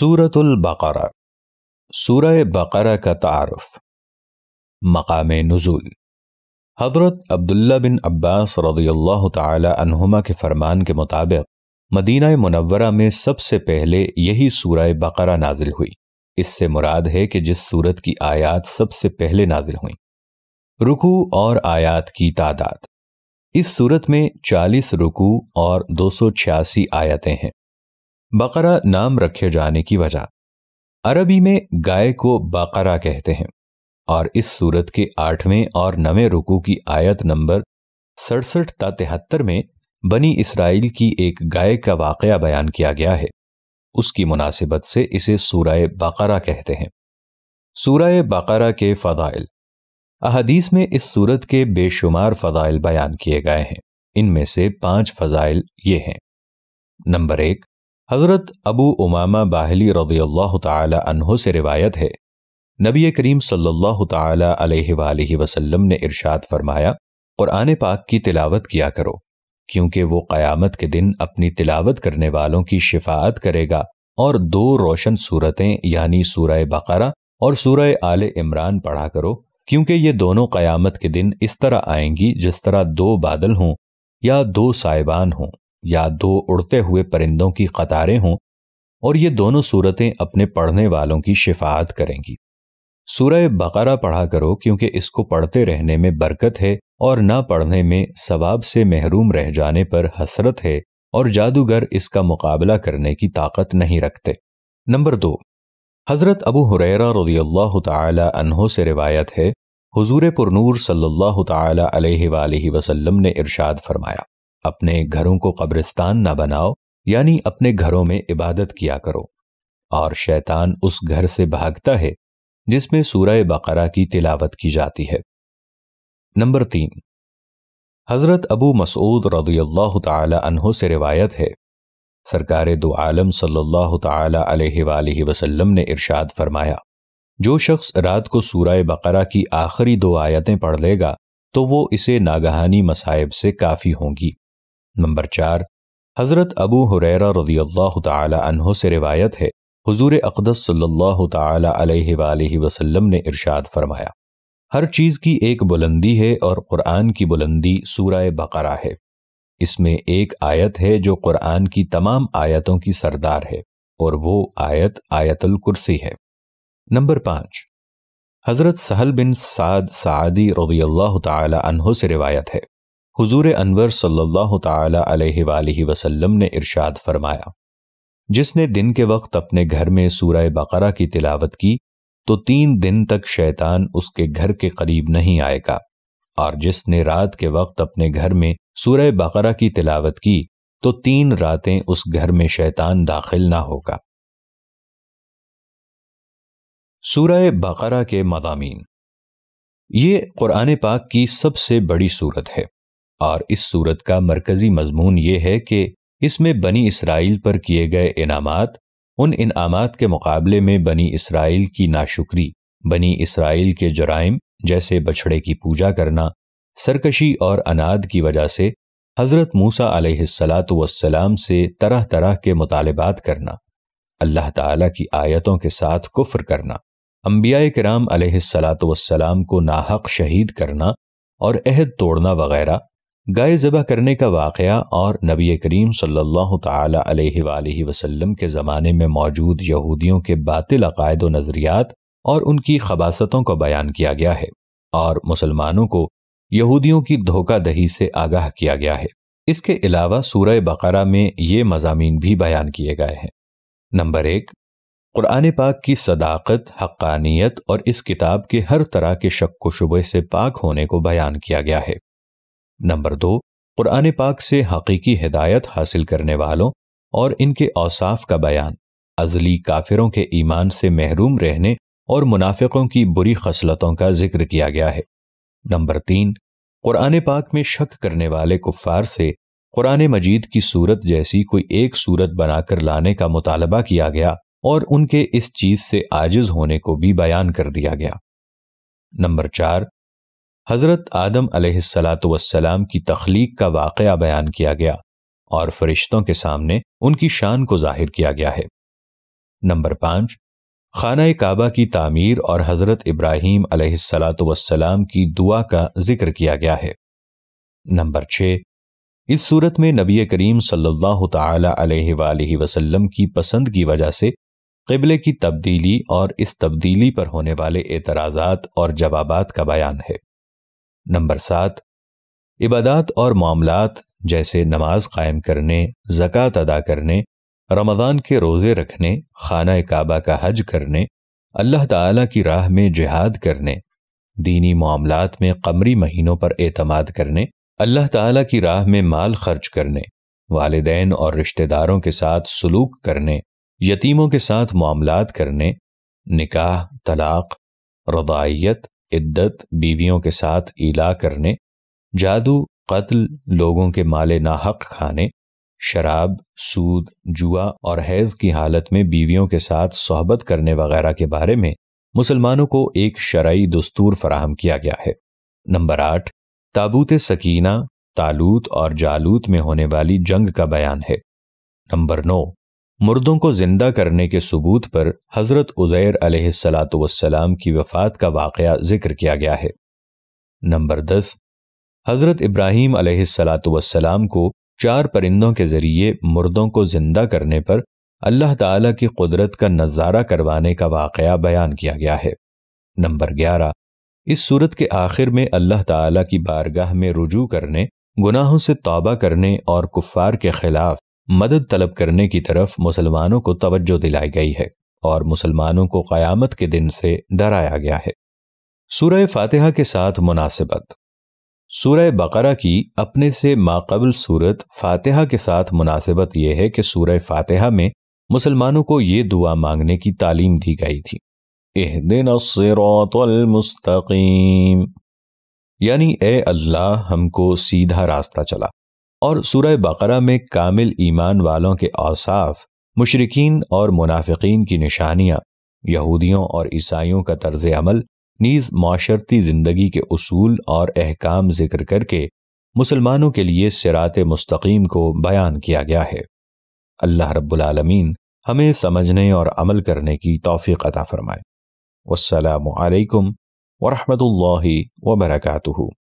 सूरतुल बकरा सूरह बकरा का तारफ मकाम नजूल हज़रत अब्दुल्ला बिन अब्बास रदी अल्लाह के फरमान के मुताबिक मदीना मनवरा में सबसे पहले यही सूरह बकरा नाजिल हुई इससे मुराद है कि जिस सूरत की आयात सबसे पहले नाजिल हुई रुकू और आयात की तादाद इस सूरत में 40 रुकू और दो आयातें हैं बकरा नाम रखे जाने की वजह अरबी में गाय को बकरा कहते हैं और इस सूरत के आठवें और नवें रुकू की आयत नंबर सड़सठ ता तिहत्तर में बनी इसराइल की एक गाय का वाक़ बयान किया गया है उसकी मुनासिबत से इसे सूरा बकरा कहते हैं सूरा बकरा के फ़दाइल अहदीस में इस सूरत के बेशुमार फाइल बयान किए गए हैं इनमें से पांच फ़जाइल ये हैं नंबर एक हज़रत अबू उमामा बाहली रदी अल्लाह तहों से रिवायत है नबी करीम सल्लल्लाहु अलैहि वसल्लम ने इरशाद फरमाया और आने पाक की तिलावत किया करो क्योंकि वो क़यामत के दिन अपनी तिलावत करने वालों की शिफात करेगा और दो रोशन सूरतें यानी सूरह बकरा और सूरह आल इमरान पढ़ा करो क्योंकि ये दोनों क़यामत के दिन इस तरह आएंगी जिस तरह दो बादल हों या दो साइबान हों या दो उड़ते हुए परिंदों की कतारें हों और ये दोनों सूरतें अपने पढ़ने वालों की शिफात करेंगी सूरह बकरा पढ़ा करो क्योंकि इसको पढ़ते रहने में बरकत है और न पढ़ने में सवाब से महरूम रह जाने पर हसरत है और जादूगर इसका मुकाबला करने की ताकत नहीं रखते नंबर दो हज़रत अबू हुरैरा रजील्ला तहों से रिवायत है हुजूर पुरनूर सल्लल्लाहु अलैहि वसल्लम ने इरशाद फरमाया अपने घरों को कब्रिस्तान ना बनाओ यानी अपने घरों में इबादत किया करो और शैतान उस घर से भागता है जिसमें सूरह बकरा की तिलावत की जाती है नंबर तीन हजरत अबू मसूद रदील्ला से रिवायत है सरकार दो आलम सल्लल्लाहु वसल्लम ने इरशाद फरमाया जो शख्स रात को सूरह बकरा की आखिरी दो आयतें पढ़ लेगा तो वो इसे नागहानी मसाइब से काफ़ी होंगी नंबर चार हज़रत अबू हुरैरा रदी अल्लाह तहों से रिवायत है हुजूर अकदस सल्लल्लाहु अलैहि वसल्लम ने इरशाद फरमाया हर चीज़ की एक बुलंदी है और क़ुरान की बुलंदी सूरा बकरा है इसमें एक आयत है जो क़ुरान की तमाम आयतों की सरदार है और वो आयत आयतुल कुर्सी है नंबर पाँच हज़रत सहल बिन साद सादी रदी अल्लाह तहों से रिवायत है हुजूर अनवर सल्लल्लाहु ताला अलैहि वसल्लम ने इरशाद फरमाया जिसने दिन के वक्त अपने घर में सूरह बकरा की तिलावत की तो तीन दिन तक शैतान उसके घर के करीब नहीं आएगा और जिसने रात के वक्त अपने घर में सूरह बकरा की तिलावत की तो तीन रातें उस घर में शैतान दाखिल ना होगा सूरह बकरा के मदामीन ये कुरान पाक की सबसे बड़ी सूरत है और इस सूरत का मरकजी मजमून ये है कि इसमें बनी इसराइल पर किए गए इनाम उन इनाम के मुकाबले में बनी इसराइल की नाशुक्री बनी इसराइल के जराइम जैसे बछड़े की पूजा करना सरकशी और अनाद की वजह से हज़रत मूसा अलैहिस्सलाम से तरह तरह के मुतालबात करना अल्लाह ताला की आयतों के साथ कुफ्र करना अम्बिया कराम अलैहिस्सलाम को नाहक शहीद करना और अहद तोड़ना वगैरह गाय ज़बह करने का वाक़ और नबी करीम सल्लल्लाहु अलैहि वसल्लम के ज़माने में मौजूद यहूदियों के बातिल अकायद व नज़रियात और उनकी खबासतों का बयान किया गया है और मुसलमानों को यहूदियों की धोखा दही से आगाह किया गया है इसके अलावा सूरह बकरा में ये मजामी भी बयान किए गए हैं नंबर एक कुरान पाक की सदाकत हक्कानियत और इस किताब के हर तरह के शक व शुबे से पाक होने को बयान किया गया है नंबर दो कुरान पाक से हकीकी हिदायत हासिल करने वालों और इनके औसाफ का बयान अजली काफिरों के ईमान से महरूम रहने और मुनाफिकों की बुरी खसलतों का जिक्र किया गया है नंबर तीन कुरान पाक में शक करने वाले कुफ़ार से कुरान मजीद की सूरत जैसी कोई एक सूरत बनाकर लाने का मुतालबा किया गया और उनके इस चीज़ से आजिज होने को भी बयान कर दिया गया नंबर चार हज़रत आदम सलाम की तख्लीक का वाक़ बयान किया गया और फरिश्तों के सामने उनकी शान को जाहिर किया गया है नंबर पाँच खाना काबा की तामीर और हज़रत इब्राहिम सलाम की दुआ का जिक्र किया गया है नंबर छः इस सूरत में नबी करीम सल्लल्लाहु अलैहि वसल्लम की पसंद की वजह से कबले की तब्दीली और इस तब्दीली पर होने वाले एतराज़ात और जवाबात का बयान है नंबर सात इबादत और मामलात जैसे नमाज कायम करने जक़ात अदा करने रमज़ान के रोज़े रखने खाना काबा का हज करने अल्लाह ताला की राह में जिहाद करने दीनी मामलात में कमरी महीनों पर एतमाद करने अल्लाह ताला की राह में माल खर्च करने वालदेन और रिश्तेदारों के साथ सलूक करने यतीमों के साथ मामलात करने निकाह तलाक रदायत इद्दत बीवियों के साथ इला करने जादू कत्ल लोगों के माले नाहक खाने शराब सूद जुआ और हैज की हालत में बीवियों के साथ सोहबत करने वगैरह के बारे में मुसलमानों को एक शरय दस्तूर फराहम किया गया है नंबर आठ ताबूत सकीना तालूत और जालूत में होने वाली जंग का बयान है नंबर नौ मुर्दों को जिंदा करने के सबूत पर हज़रत उज़ैर अलैहिस्सलाम की वफ़ात का वाकया जिक्र किया गया है नंबर दस हज़रत इब्राहीम अलैहिस्सलाम को चार परिंदों के ज़रिए मुर्दों को जिंदा करने पर अल्लाह ताला की कुदरत का नज़ारा करवाने का वाक़ बयान किया गया है नंबर ग्यारह इस सूरत के आखिर में अल्लाह ताला की बारगाह में रुजू करने गुनाहों से तौबा करने और कुफ़ार के ख़िलाफ़ मदद तलब करने की तरफ मुसलमानों को तवज्जो दिलाई गई है और मुसलमानों को क़यामत के दिन से डराया गया है सूरह फातिहा के साथ मुनासिबत सूरह बकरा की अपने से माकबल सूरत फातिहा के साथ मुनासिबत यह है कि सूर फातिहा में मुसलमानों को ये दुआ मांगने की तालीम दी गई थी एह दिन मुस्तकीम यानी ए अल्लाह हमको सीधा रास्ता चला और सूरह बकरा में कामिल ईमान वालों के औसाफ मुशरकिन और मुनाफिकीन की निशानियाँ यहूदियों और ईसाइयों का तर्ज अमल नीज माशरती ज़िंदगी के असूल और अहकाम जिक्र करके मुसलमानों के लिए सिरात मुस्तकीम को बयान किया गया है अल्लाह रब्बुलमीन हमें समझने और अमल करने की तोफ़ी अता फ़रमाए वालकम वरहमल वर्का